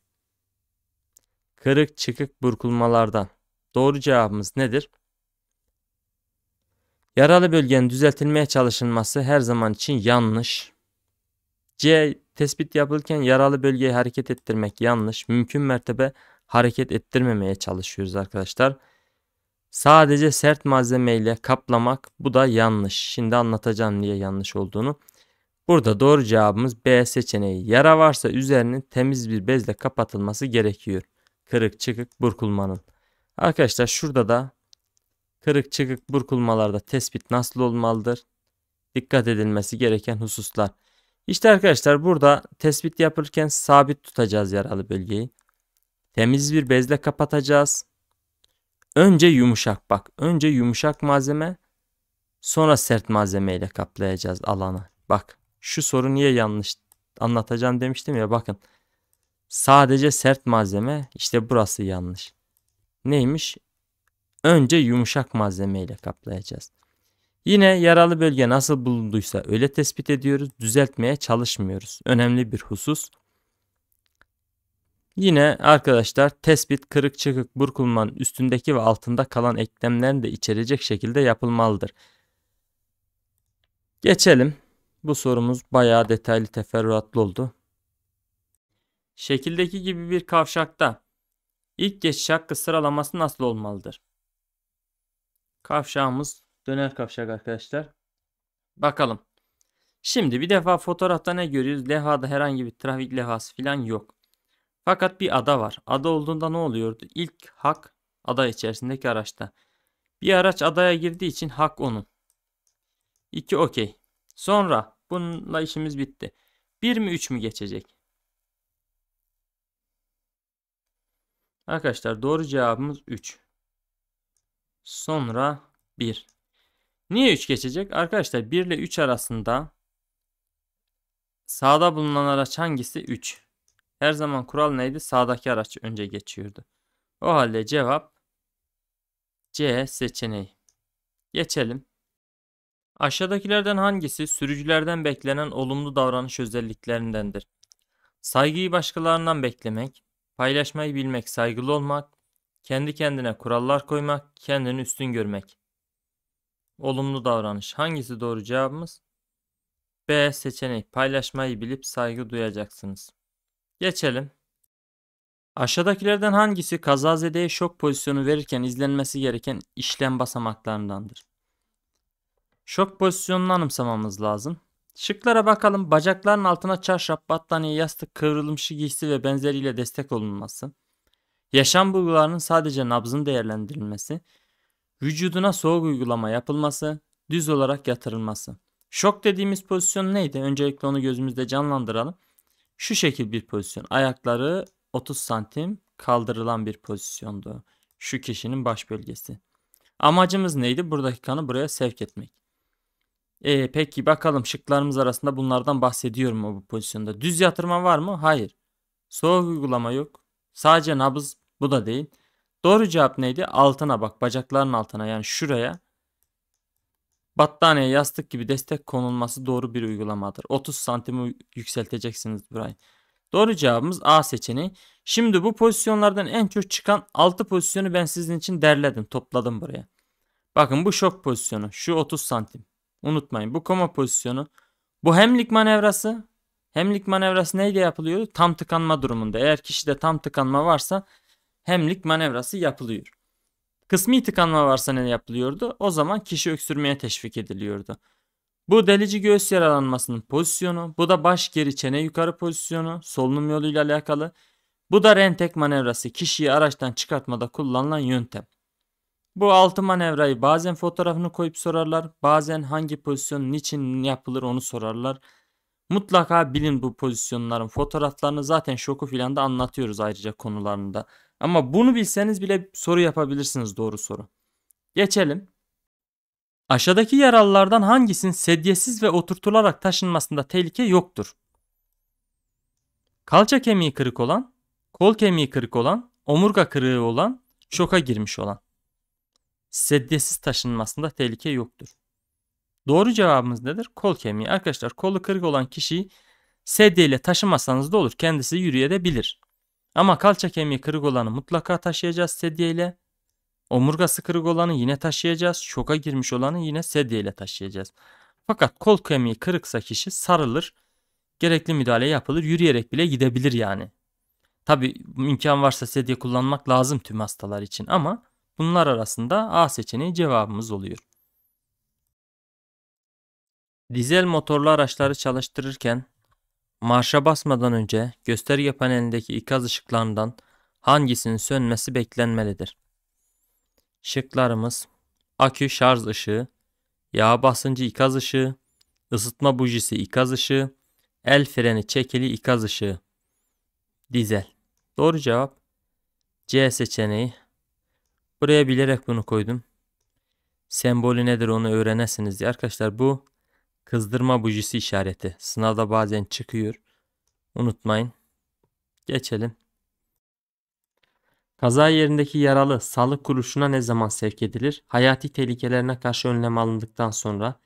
kırık çıkık burkulmalardan. Doğru cevabımız nedir? Yaralı bölgenin düzeltilmeye çalışılması her zaman için yanlış. C. Tespit yapılırken yaralı bölgeyi hareket ettirmek yanlış. Mümkün mertebe hareket ettirmemeye çalışıyoruz arkadaşlar. Sadece sert malzemeyle kaplamak bu da yanlış. Şimdi anlatacağım niye yanlış olduğunu. Burada doğru cevabımız B seçeneği. Yara varsa üzerinin temiz bir bezle kapatılması gerekiyor kırık çıkık burkulmanın. Arkadaşlar şurada da kırık çıkık burkulmalarda tespit nasıl olmalıdır? Dikkat edilmesi gereken hususlar. İşte arkadaşlar burada tespit yapırken sabit tutacağız yaralı bölgeyi. Temiz bir bezle kapatacağız. Önce yumuşak bak. Önce yumuşak malzeme sonra sert malzeme ile kaplayacağız alanı. Bak şu soru niye yanlış anlatacağım demiştim ya bakın. Sadece sert malzeme işte burası yanlış. Neymiş? Önce yumuşak malzeme ile kaplayacağız. Yine yaralı bölge nasıl bulunduysa öyle tespit ediyoruz. Düzeltmeye çalışmıyoruz. Önemli bir husus. Yine arkadaşlar tespit kırık çıkık burkulmanın üstündeki ve altında kalan eklemlerini de içerecek şekilde yapılmalıdır. Geçelim. Bu sorumuz bayağı detaylı teferruatlı oldu. Şekildeki gibi bir kavşakta ilk geçiş hakkı sıralaması nasıl olmalıdır? Kavşağımız döner kavşak arkadaşlar. Bakalım. Şimdi bir defa fotoğrafta ne görüyoruz? Lehada herhangi bir trafik lehası falan yok. Fakat bir ada var. Ada olduğunda ne oluyordu? İlk hak ada içerisindeki araçta. Bir araç adaya girdiği için hak onun. 2 okey. Sonra bununla işimiz bitti. 1 mi 3 mü geçecek? Arkadaşlar doğru cevabımız 3. Sonra 1. Niye 3 geçecek? Arkadaşlar 1 ile 3 arasında sağda bulunan araç hangisi? 3. Her zaman kural neydi? Sağdaki araç önce geçiyordu. O halde cevap C seçeneği. Geçelim. Aşağıdakilerden hangisi sürücülerden beklenen olumlu davranış özelliklerindendir? Saygıyı başkalarından beklemek, paylaşmayı bilmek, saygılı olmak, kendi kendine kurallar koymak, kendini üstün görmek. Olumlu davranış hangisi doğru cevabımız? B seçeneği. paylaşmayı bilip saygı duyacaksınız. Geçelim. Aşağıdakilerden hangisi kazazedeye şok pozisyonu verirken izlenmesi gereken işlem basamaklarındandır? Şok pozisyonunu anımsamamız lazım. Şıklara bakalım. Bacakların altına çarşaf, battaniye, yastık, kıvrılmışı giysi ve benzeriyle destek olunması. Yaşam bulgularının sadece nabzın değerlendirilmesi. Vücuduna soğuk uygulama yapılması. Düz olarak yatırılması. Şok dediğimiz pozisyon neydi? Öncelikle onu gözümüzde canlandıralım. Şu şekil bir pozisyon. Ayakları 30 santim kaldırılan bir pozisyondu. Şu kişinin baş bölgesi. Amacımız neydi? Buradaki kanı buraya sevk etmek. E, peki bakalım şıklarımız arasında bunlardan bahsediyor mu bu pozisyonda? Düz yatırma var mı? Hayır. Soğuk uygulama yok. Sadece nabız bu da değil. Doğru cevap neydi? Altına bak bacakların altına yani şuraya battaniye yastık gibi destek konulması doğru bir uygulamadır. 30 santimi yükselteceksiniz burayı. Doğru cevabımız A seçeneği. Şimdi bu pozisyonlardan en çok çıkan 6 pozisyonu ben sizin için derledim topladım buraya. Bakın bu şok pozisyonu şu 30 santim. Unutmayın bu koma pozisyonu. Bu hemlik manevrası. Hemlik manevrası neyle yapılıyor? Tam tıkanma durumunda. Eğer kişide tam tıkanma varsa hemlik manevrası yapılıyor. Kısmi tıkanma varsa ne yapılıyordu? O zaman kişi öksürmeye teşvik ediliyordu. Bu delici göğüs yaralanmasının pozisyonu, bu da baş geri çene yukarı pozisyonu, solunum yoluyla alakalı. Bu da rentek manevrası kişiyi araçtan çıkartmada kullanılan yöntem. Bu altı manevrayı bazen fotoğrafını koyup sorarlar. Bazen hangi pozisyon niçin yapılır onu sorarlar. Mutlaka bilin bu pozisyonların fotoğraflarını zaten şoku filan da anlatıyoruz ayrıca konularında. Ama bunu bilseniz bile soru yapabilirsiniz doğru soru. Geçelim. Aşağıdaki yaralılardan hangisinin sedyesiz ve oturtularak taşınmasında tehlike yoktur? Kalça kemiği kırık olan, kol kemiği kırık olan, omurga kırığı olan, şoka girmiş olan sedyesiz taşınmasında tehlike yoktur. Doğru cevabımız nedir? Kol kemiği. Arkadaşlar kolu kırık olan kişiyi sedyeyle taşımasanız da olur. Kendisi yürüyebilir. Ama kalça kemiği kırık olanı mutlaka taşıyacağız sedyeyle. Omurgası kırık olanı yine taşıyacağız. Şoka girmiş olanı yine sedyeyle taşıyacağız. Fakat kol kemiği kırıksa kişi sarılır. Gerekli müdahale yapılır. Yürüyerek bile gidebilir yani. Tabi imkan varsa sedye kullanmak lazım tüm hastalar için ama Bunlar arasında A seçeneği cevabımız oluyor. Dizel motorlu araçları çalıştırırken marşa basmadan önce gösterge panelindeki ikaz ışıklarından hangisinin sönmesi beklenmelidir? Şıklarımız akü şarj ışığı, yağ basıncı ikaz ışığı, ısıtma bujisi ikaz ışığı, el freni çekili ikaz ışığı. Dizel. Doğru cevap C seçeneği Buraya bilerek bunu koydum. Sembolü nedir onu öğrenesiniz diye. Arkadaşlar bu kızdırma bujisi işareti. Sınavda bazen çıkıyor. Unutmayın. Geçelim. Kaza yerindeki yaralı sağlık kuruluşuna ne zaman sevk edilir? Hayati tehlikelerine karşı önlem alındıktan sonra,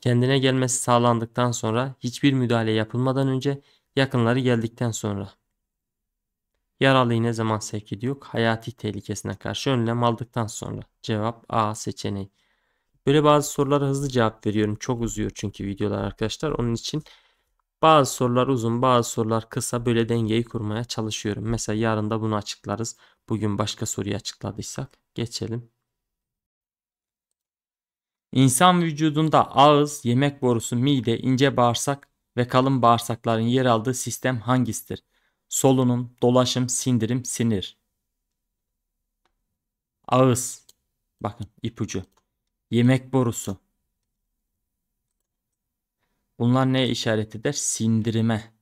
kendine gelmesi sağlandıktan sonra, hiçbir müdahale yapılmadan önce, yakınları geldikten sonra. Yaralıyı ne zaman sevk ediyor? Hayati tehlikesine karşı önlem aldıktan sonra. Cevap A seçeneği. Böyle bazı sorulara hızlı cevap veriyorum. Çok uzuyor çünkü videolar arkadaşlar. Onun için bazı sorular uzun bazı sorular kısa böyle dengeyi kurmaya çalışıyorum. Mesela yarın da bunu açıklarız. Bugün başka soruyu açıkladıysak geçelim. İnsan vücudunda ağız, yemek borusu, mide, ince bağırsak ve kalın bağırsakların yer aldığı sistem hangisidir? solunum, dolaşım, sindirim, sinir. Ağız. Bakın ipucu. Yemek borusu. Bunlar neye işaret eder? Sindirime.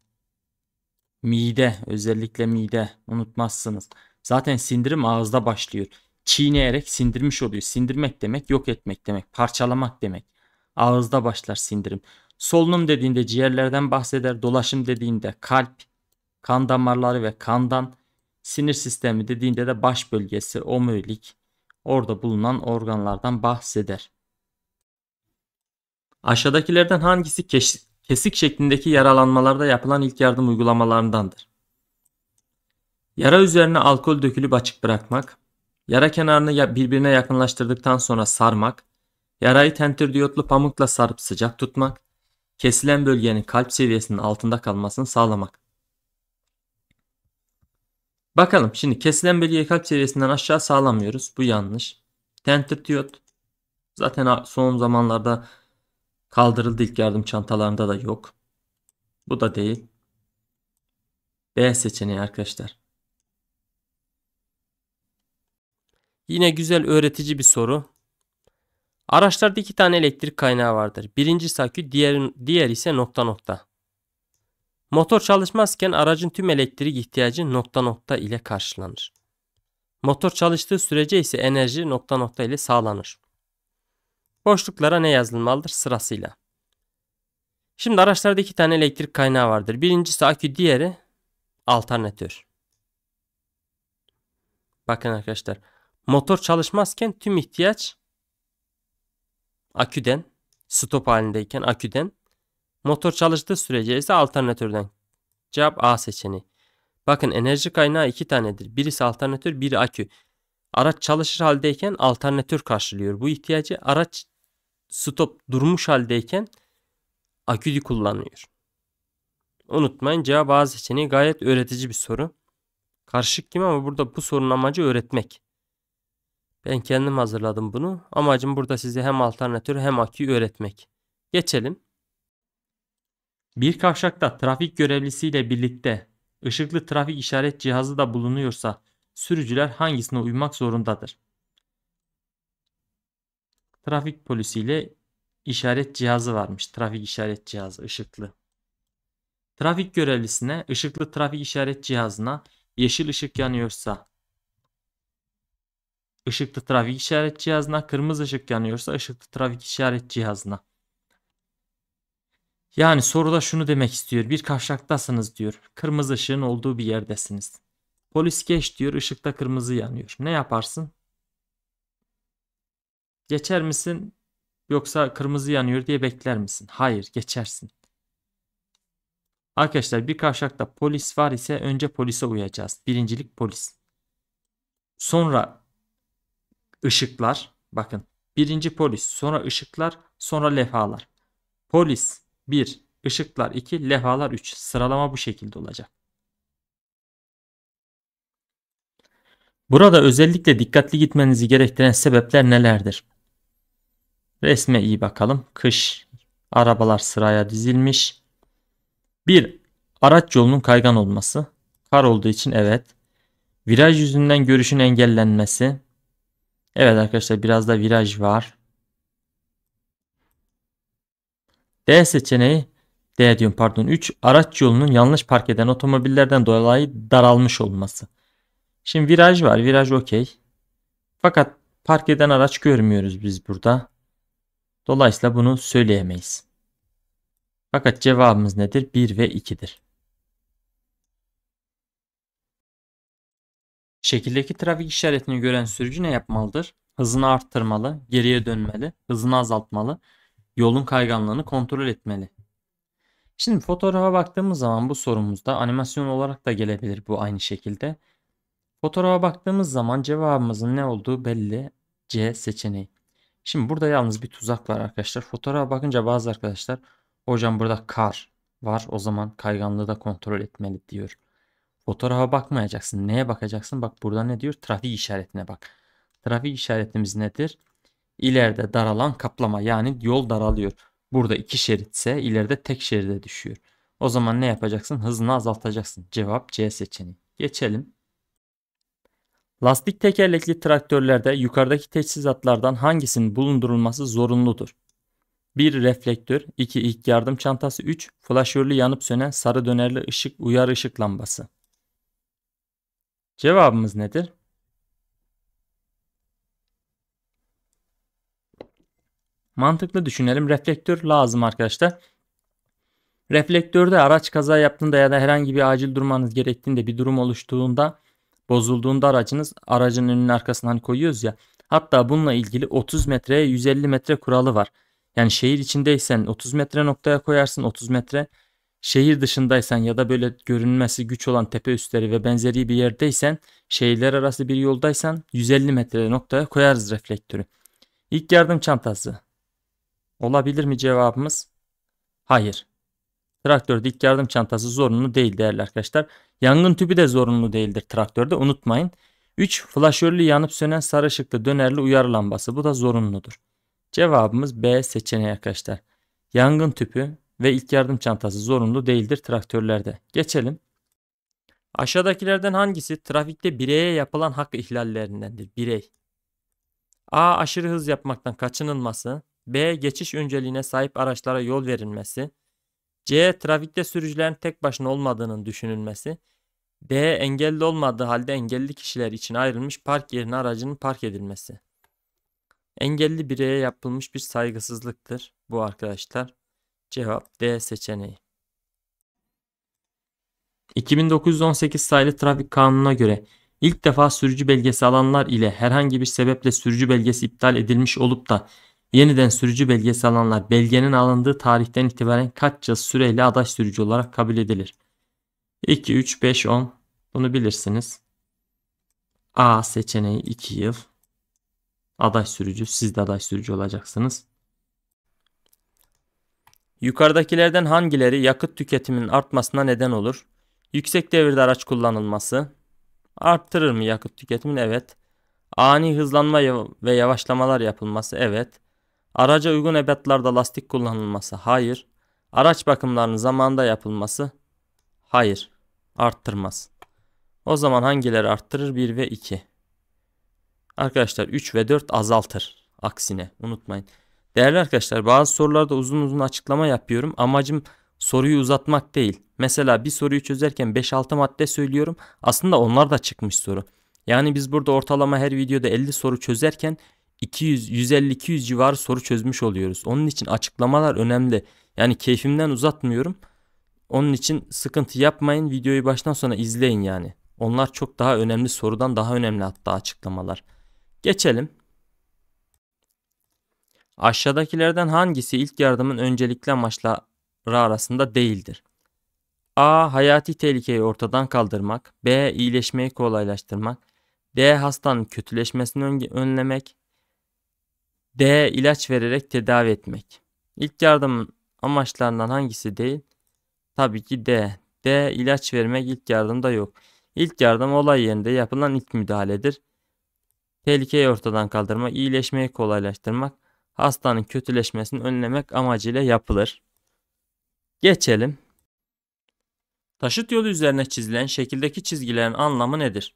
Mide, özellikle mide. Unutmazsınız. Zaten sindirim ağızda başlıyor. Çiğneyerek sindirmiş oluyor. Sindirmek demek yok etmek demek, parçalamak demek. Ağızda başlar sindirim. Solunum dediğinde ciğerlerden bahseder. Dolaşım dediğinde kalp, kan damarları ve kandan sinir sistemi dediğinde de baş bölgesi, omurilik, orada bulunan organlardan bahseder. Aşağıdakilerden hangisi kesik şeklindeki yaralanmalarda yapılan ilk yardım uygulamalarındandır? Yara üzerine alkol dökülüp açık bırakmak, yara kenarını birbirine yakınlaştırdıktan sonra sarmak, yarayı tentir diyotlu pamukla sarıp sıcak tutmak, kesilen bölgenin kalp seviyesinin altında kalmasını sağlamak. Bakalım şimdi kesilen bölgeye kalp seviyesinden aşağı sağlamıyoruz. Bu yanlış. Tented diyot. Zaten son zamanlarda kaldırıldı ilk yardım çantalarında da yok. Bu da değil. B seçeneği arkadaşlar. Yine güzel öğretici bir soru. Araçlarda iki tane elektrik kaynağı vardır. Birinci sakü, diğer, diğer ise nokta nokta. Motor çalışmazken aracın tüm elektrik ihtiyacı nokta nokta ile karşılanır. Motor çalıştığı sürece ise enerji nokta nokta ile sağlanır. Boşluklara ne yazılmalıdır sırasıyla. Şimdi araçlarda iki tane elektrik kaynağı vardır. Birincisi akü, diğeri alternatör. Bakın arkadaşlar, motor çalışmazken tüm ihtiyaç aküden, stop halindeyken aküden Motor çalıştığı sürece ise alternatörden. Cevap A seçeneği. Bakın enerji kaynağı iki tanedir. Birisi alternatör, biri akü. Araç çalışır haldeyken alternatör karşılıyor. Bu ihtiyacı araç stop durmuş haldeyken aküyü kullanıyor. Unutmayın cevap A seçeneği gayet öğretici bir soru. Karışık gibi ama burada bu sorunun amacı öğretmek. Ben kendim hazırladım bunu. Amacım burada size hem alternatör hem aküyü öğretmek. Geçelim. Bir kavşakta trafik görevlisiyle birlikte ışıklı trafik işaret cihazı da bulunuyorsa sürücüler hangisine uymak zorundadır? Trafik polisiyle işaret cihazı varmış. Trafik işaret cihazı ışıklı. Trafik görevlisine ışıklı trafik işaret cihazına yeşil ışık yanıyorsa ışıklı trafik işaret cihazına, kırmızı ışık yanıyorsa ışıklı trafik işaret cihazına. Yani soruda şunu demek istiyor. Bir kavşaktasınız diyor. Kırmızı ışığın olduğu bir yerdesiniz. Polis geç diyor. Işıkta kırmızı yanıyor. Ne yaparsın? Geçer misin? Yoksa kırmızı yanıyor diye bekler misin? Hayır, geçersin. Arkadaşlar bir kavşakta polis var ise önce polise uyacağız. Birincilik polis. Sonra ışıklar. Bakın birinci polis sonra ışıklar sonra levhalar. Polis, 1, ışıklar 2, levhalar 3. Sıralama bu şekilde olacak. Burada özellikle dikkatli gitmenizi gerektiren sebepler nelerdir? Resme iyi bakalım. Kış, arabalar sıraya dizilmiş. 1. Araç yolunun kaygan olması. Kar olduğu için evet. Viraj yüzünden görüşün engellenmesi. Evet arkadaşlar biraz da viraj var. D seçeneği D diyorum pardon 3 araç yolunun yanlış park eden otomobillerden dolayı daralmış olması. Şimdi viraj var viraj okey. Fakat park eden araç görmüyoruz biz burada. Dolayısıyla bunu söyleyemeyiz. Fakat cevabımız nedir? 1 ve 2'dir. Şekildeki trafik işaretini gören sürücü ne yapmalıdır? Hızını arttırmalı, geriye dönmeli, hızını azaltmalı, yolun kayganlığını kontrol etmeli. Şimdi fotoğrafa baktığımız zaman bu sorumuzda animasyon olarak da gelebilir bu aynı şekilde. Fotoğrafa baktığımız zaman cevabımızın ne olduğu belli. C seçeneği. Şimdi burada yalnız bir tuzak var arkadaşlar. Fotoğrafa bakınca bazı arkadaşlar hocam burada kar var o zaman kayganlığı da kontrol etmeli diyor. Fotoğrafa bakmayacaksın. Neye bakacaksın? Bak burada ne diyor? Trafik işaretine bak. Trafik işaretimiz nedir? ileride daralan kaplama yani yol daralıyor. Burada iki şeritse ileride tek şeride düşüyor. O zaman ne yapacaksın? Hızını azaltacaksın. Cevap C seçeneği. Geçelim. Lastik tekerlekli traktörlerde yukarıdaki teçhizatlardan hangisinin bulundurulması zorunludur? 1. Reflektör 2. ilk yardım çantası 3. Flaşörlü yanıp sönen sarı dönerli ışık uyarı ışık lambası. Cevabımız nedir? Mantıklı düşünelim. Reflektör lazım arkadaşlar. Reflektörde araç kaza yaptığında ya da herhangi bir acil durmanız gerektiğinde bir durum oluştuğunda bozulduğunda aracınız aracın önünün arkasından hani koyuyoruz ya. Hatta bununla ilgili 30 metreye 150 metre kuralı var. Yani şehir içindeysen 30 metre noktaya koyarsın 30 metre. Şehir dışındaysan ya da böyle görünmesi güç olan tepe üstleri ve benzeri bir yerdeysen şehirler arası bir yoldaysan 150 metre noktaya koyarız reflektörü. İlk yardım çantası. Olabilir mi cevabımız? Hayır. Traktörde ilk yardım çantası zorunlu değil değerli arkadaşlar. Yangın tüpü de zorunlu değildir traktörde unutmayın. 3. Flaşörlü yanıp sönen sarı ışıklı dönerli uyarı lambası. Bu da zorunludur. Cevabımız B seçeneği arkadaşlar. Yangın tüpü ve ilk yardım çantası zorunlu değildir traktörlerde. Geçelim. Aşağıdakilerden hangisi trafikte bireye yapılan hak ihlallerindendir? Birey. A. Aşırı hız yapmaktan kaçınılması. B. Geçiş önceliğine sahip araçlara yol verilmesi. C. Trafikte sürücülerin tek başına olmadığının düşünülmesi. D. Engelli olmadığı halde engelli kişiler için ayrılmış park yerine aracının park edilmesi. Engelli bireye yapılmış bir saygısızlıktır bu arkadaşlar. Cevap D seçeneği. 2918 sayılı trafik kanununa göre ilk defa sürücü belgesi alanlar ile herhangi bir sebeple sürücü belgesi iptal edilmiş olup da Yeniden sürücü belgesi alanlar belgenin alındığı tarihten itibaren kaç yıl süreyle aday sürücü olarak kabul edilir? 2, 3, 5, 10 bunu bilirsiniz. A seçeneği 2 yıl. Aday sürücü siz de aday sürücü olacaksınız. Yukarıdakilerden hangileri yakıt tüketiminin artmasına neden olur? Yüksek devirde araç kullanılması. Arttırır mı yakıt tüketimini? Evet. Ani hızlanma ve yavaşlamalar yapılması. Evet. Araca uygun ebatlarda lastik kullanılması hayır. Araç bakımlarının zamanında yapılması hayır. Arttırmaz. O zaman hangileri arttırır? 1 ve 2. Arkadaşlar 3 ve 4 azaltır. Aksine unutmayın. Değerli arkadaşlar bazı sorularda uzun uzun açıklama yapıyorum. Amacım soruyu uzatmak değil. Mesela bir soruyu çözerken 5-6 madde söylüyorum. Aslında onlar da çıkmış soru. Yani biz burada ortalama her videoda 50 soru çözerken 200 150 200 civarı soru çözmüş oluyoruz. Onun için açıklamalar önemli. Yani keyfimden uzatmıyorum. Onun için sıkıntı yapmayın. Videoyu baştan sona izleyin yani. Onlar çok daha önemli sorudan daha önemli hatta açıklamalar. Geçelim. Aşağıdakilerden hangisi ilk yardımın öncelikli amaçları arasında değildir? A. Hayati tehlikeyi ortadan kaldırmak. B. iyileşmeyi kolaylaştırmak. D. Hastanın kötüleşmesini önlemek. D. ilaç vererek tedavi etmek. İlk yardımın amaçlarından hangisi değil? Tabii ki D. D. ilaç vermek ilk yardımda yok. İlk yardım olay yerinde yapılan ilk müdahaledir. Tehlikeyi ortadan kaldırmak, iyileşmeyi kolaylaştırmak, hastanın kötüleşmesini önlemek amacıyla yapılır. Geçelim. Taşıt yolu üzerine çizilen şekildeki çizgilerin anlamı nedir?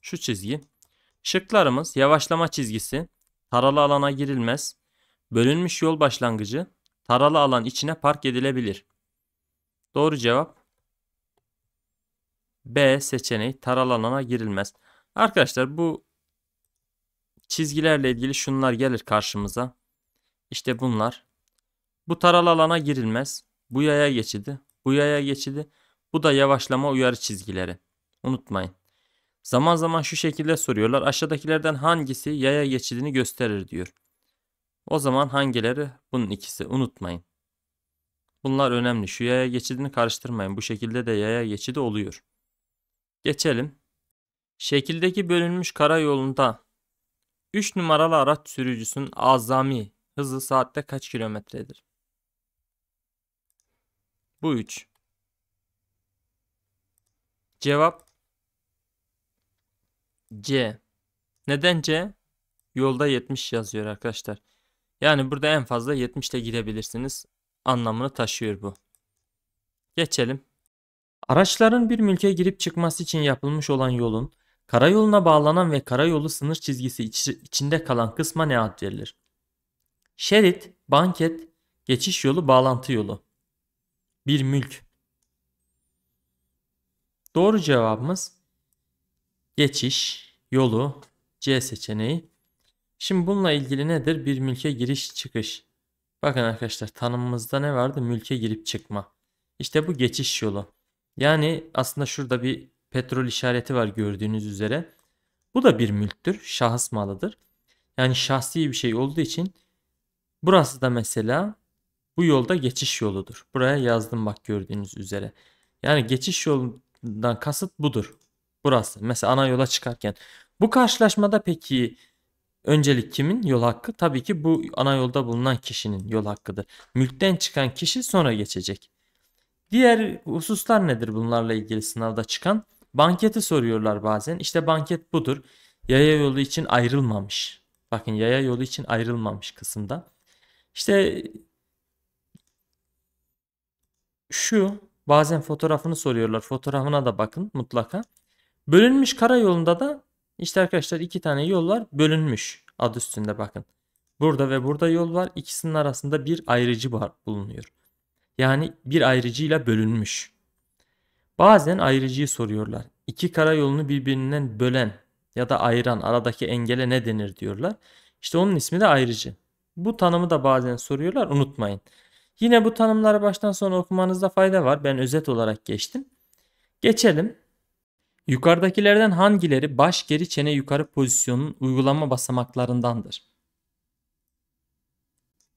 Şu çizgi Şıklarımız yavaşlama çizgisi, taralı alana girilmez, bölünmüş yol başlangıcı, taralı alan içine park edilebilir. Doğru cevap B seçeneği taralı alana girilmez. Arkadaşlar bu çizgilerle ilgili şunlar gelir karşımıza. İşte bunlar. Bu taralı alana girilmez. Bu yaya geçidi. Bu yaya geçidi. Bu da yavaşlama uyarı çizgileri. Unutmayın. Zaman zaman şu şekilde soruyorlar. Aşağıdakilerden hangisi yaya geçidini gösterir diyor. O zaman hangileri? Bunun ikisi. Unutmayın. Bunlar önemli. Şu yaya geçidini karıştırmayın. Bu şekilde de yaya geçidi oluyor. Geçelim. Şekildeki bölünmüş karayolunda 3 numaralı araç sürücüsünün azami hızı saatte kaç kilometredir? Bu 3. Cevap C. Neden C? Yolda 70 yazıyor arkadaşlar. Yani burada en fazla 70 ile gidebilirsiniz anlamını taşıyor bu. Geçelim. Araçların bir mülke girip çıkması için yapılmış olan yolun karayoluna bağlanan ve karayolu sınır çizgisi iç içinde kalan kısma ne ad verilir? Şerit, banket, geçiş yolu, bağlantı yolu. Bir mülk. Doğru cevabımız geçiş, yolu, C seçeneği. Şimdi bununla ilgili nedir? Bir mülke giriş çıkış. Bakın arkadaşlar tanımımızda ne vardı? Mülke girip çıkma. İşte bu geçiş yolu. Yani aslında şurada bir petrol işareti var gördüğünüz üzere. Bu da bir mülktür. Şahıs malıdır. Yani şahsi bir şey olduğu için burası da mesela bu yolda geçiş yoludur. Buraya yazdım bak gördüğünüz üzere. Yani geçiş yolundan kasıt budur. Burası. Mesela ana yola çıkarken. Bu karşılaşmada peki öncelik kimin yol hakkı? Tabii ki bu ana yolda bulunan kişinin yol hakkıdır. Mülkten çıkan kişi sonra geçecek. Diğer hususlar nedir bunlarla ilgili sınavda çıkan? Banketi soruyorlar bazen. İşte banket budur. Yaya yolu için ayrılmamış. Bakın yaya yolu için ayrılmamış kısımda. İşte şu bazen fotoğrafını soruyorlar. Fotoğrafına da bakın mutlaka. Bölünmüş karayolunda da işte arkadaşlar iki tane yol var. Bölünmüş adı üstünde bakın. Burada ve burada yol var. ikisinin arasında bir ayrıcı var, bulunuyor. Yani bir ayrıcıyla bölünmüş. Bazen ayrıcıyı soruyorlar. İki karayolunu birbirinden bölen ya da ayıran aradaki engele ne denir diyorlar. İşte onun ismi de ayrıcı. Bu tanımı da bazen soruyorlar unutmayın. Yine bu tanımları baştan sona okumanızda fayda var. Ben özet olarak geçtim. Geçelim. Yukarıdakilerden hangileri baş geri çene yukarı pozisyonun uygulama basamaklarındandır?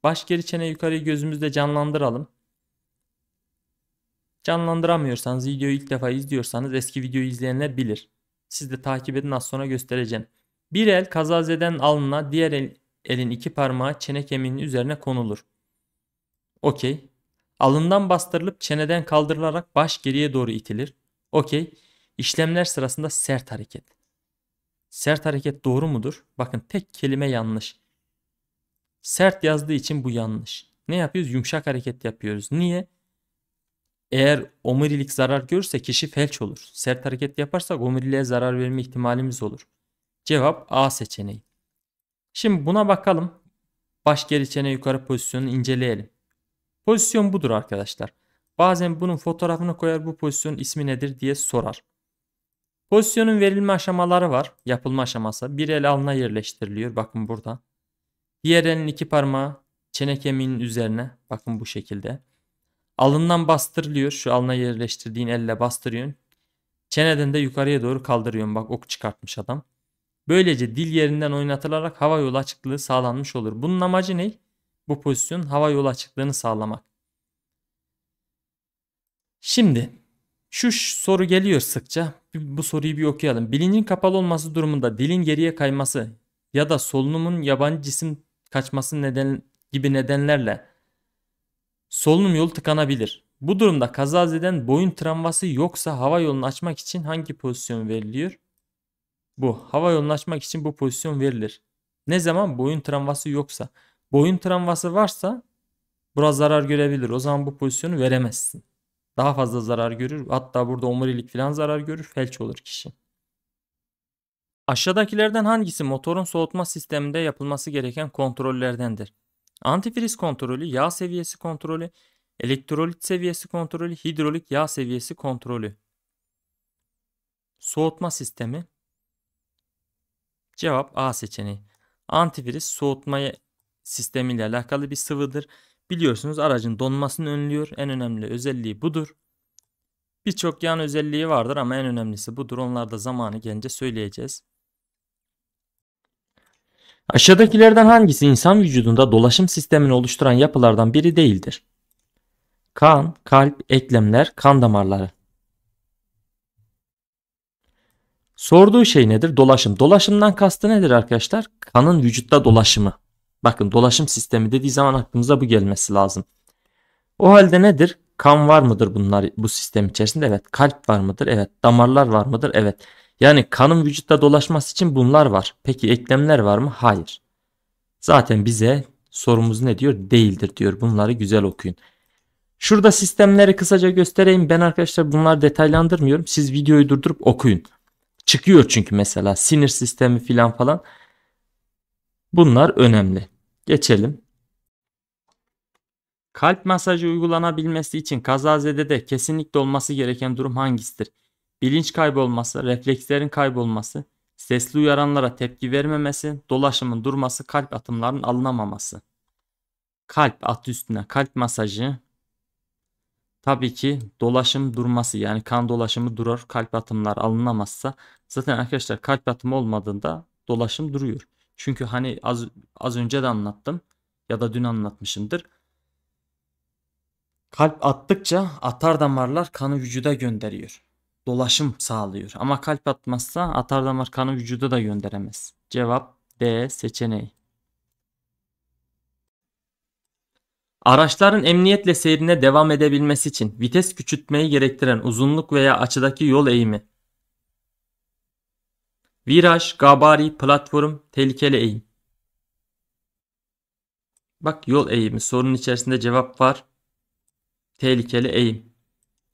Baş geri çene yukarıyı gözümüzde canlandıralım. Canlandıramıyorsanız videoyu ilk defa izliyorsanız eski videoyu izleyenler bilir. Siz de takip edin az sonra göstereceğim. Bir el kazazeden alnına diğer el, elin iki parmağı çene kemiğinin üzerine konulur. Okey. Alından bastırılıp çeneden kaldırılarak baş geriye doğru itilir. Okey. İşlemler sırasında sert hareket. Sert hareket doğru mudur? Bakın tek kelime yanlış. Sert yazdığı için bu yanlış. Ne yapıyoruz? Yumuşak hareket yapıyoruz. Niye? Eğer omurilik zarar görürse kişi felç olur. Sert hareket yaparsak omuriliğe zarar verme ihtimalimiz olur. Cevap A seçeneği. Şimdi buna bakalım. Baş geri çene yukarı pozisyonunu inceleyelim. Pozisyon budur arkadaşlar. Bazen bunun fotoğrafını koyar bu pozisyon ismi nedir diye sorar. Pozisyonun verilme aşamaları var. Yapılma aşaması. Bir el alına yerleştiriliyor. Bakın burada. Diğer elin iki parmağı çene kemiğinin üzerine. Bakın bu şekilde. Alından bastırılıyor. Şu alına yerleştirdiğin elle bastırıyorsun. Çeneden de yukarıya doğru kaldırıyorsun. Bak ok çıkartmış adam. Böylece dil yerinden oynatılarak hava yolu açıklığı sağlanmış olur. Bunun amacı ne? Bu pozisyon hava yolu açıklığını sağlamak. Şimdi şu soru geliyor sıkça bu soruyu bir okuyalım. Bilincin kapalı olması durumunda dilin geriye kayması ya da solunumun yabancı cisim kaçması neden gibi nedenlerle solunum yolu tıkanabilir. Bu durumda kazazeden boyun travması yoksa hava yolunu açmak için hangi pozisyon veriliyor? Bu. Hava yolunu açmak için bu pozisyon verilir. Ne zaman? Boyun travması yoksa. Boyun travması varsa bura zarar görebilir. O zaman bu pozisyonu veremezsin. Daha fazla zarar görür. Hatta burada omurilik falan zarar görür. Felç olur kişi. Aşağıdakilerden hangisi motorun soğutma sisteminde yapılması gereken kontrollerdendir? Antifriz kontrolü, yağ seviyesi kontrolü, elektrolit seviyesi kontrolü, hidrolik yağ seviyesi kontrolü. Soğutma sistemi. Cevap A seçeneği. Antifriz soğutma sistemiyle alakalı bir sıvıdır. Biliyorsunuz aracın donmasını önlüyor. En önemli özelliği budur. Birçok yan özelliği vardır ama en önemlisi budur. Onlar da zamanı gelince söyleyeceğiz. Aşağıdakilerden hangisi insan vücudunda dolaşım sistemini oluşturan yapılardan biri değildir? Kan, kalp, eklemler, kan damarları. Sorduğu şey nedir? Dolaşım. Dolaşımdan kastı nedir arkadaşlar? Kanın vücutta dolaşımı. Bakın dolaşım sistemi dediği zaman aklımıza bu gelmesi lazım. O halde nedir? Kan var mıdır bunlar bu sistem içerisinde? Evet. Kalp var mıdır? Evet. Damarlar var mıdır? Evet. Yani kanın vücutta dolaşması için bunlar var. Peki eklemler var mı? Hayır. Zaten bize sorumuz ne diyor? Değildir diyor. Bunları güzel okuyun. Şurada sistemleri kısaca göstereyim. Ben arkadaşlar bunları detaylandırmıyorum. Siz videoyu durdurup okuyun. Çıkıyor çünkü mesela sinir sistemi filan falan. Bunlar önemli. Geçelim. Kalp masajı uygulanabilmesi için kazazede de kesinlikle olması gereken durum hangisidir? Bilinç kaybolması, reflekslerin kaybolması, sesli uyaranlara tepki vermemesi, dolaşımın durması, kalp atımların alınamaması. Kalp at üstüne kalp masajı. Tabii ki dolaşım durması yani kan dolaşımı durur. Kalp atımlar alınamazsa zaten arkadaşlar kalp atımı olmadığında dolaşım duruyor. Çünkü hani az az önce de anlattım ya da dün anlatmışımdır. Kalp attıkça atar damarlar kanı vücuda gönderiyor. Dolaşım sağlıyor. Ama kalp atmazsa atar damar kanı vücuda da gönderemez. Cevap D seçeneği. Araçların emniyetle seyrine devam edebilmesi için vites küçültmeyi gerektiren uzunluk veya açıdaki yol eğimi Viraj, gabari, platform, tehlikeli eğim. Bak yol eğimi sorunun içerisinde cevap var. Tehlikeli eğim.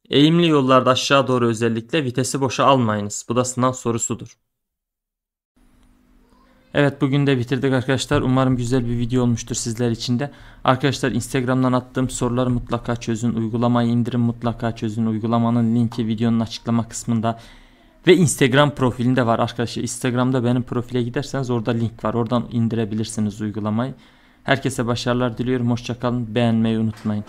Eğimli yollarda aşağı doğru özellikle vitesi boşa almayınız. Bu da sınav sorusudur. Evet bugün de bitirdik arkadaşlar. Umarım güzel bir video olmuştur sizler için de. Arkadaşlar Instagram'dan attığım soruları mutlaka çözün. Uygulamayı indirin mutlaka çözün. Uygulamanın linki videonun açıklama kısmında. Ve Instagram profilinde var arkadaşlar. Instagram'da benim profile giderseniz orada link var. Oradan indirebilirsiniz uygulamayı. Herkese başarılar diliyorum. Hoşçakalın. Beğenmeyi unutmayın.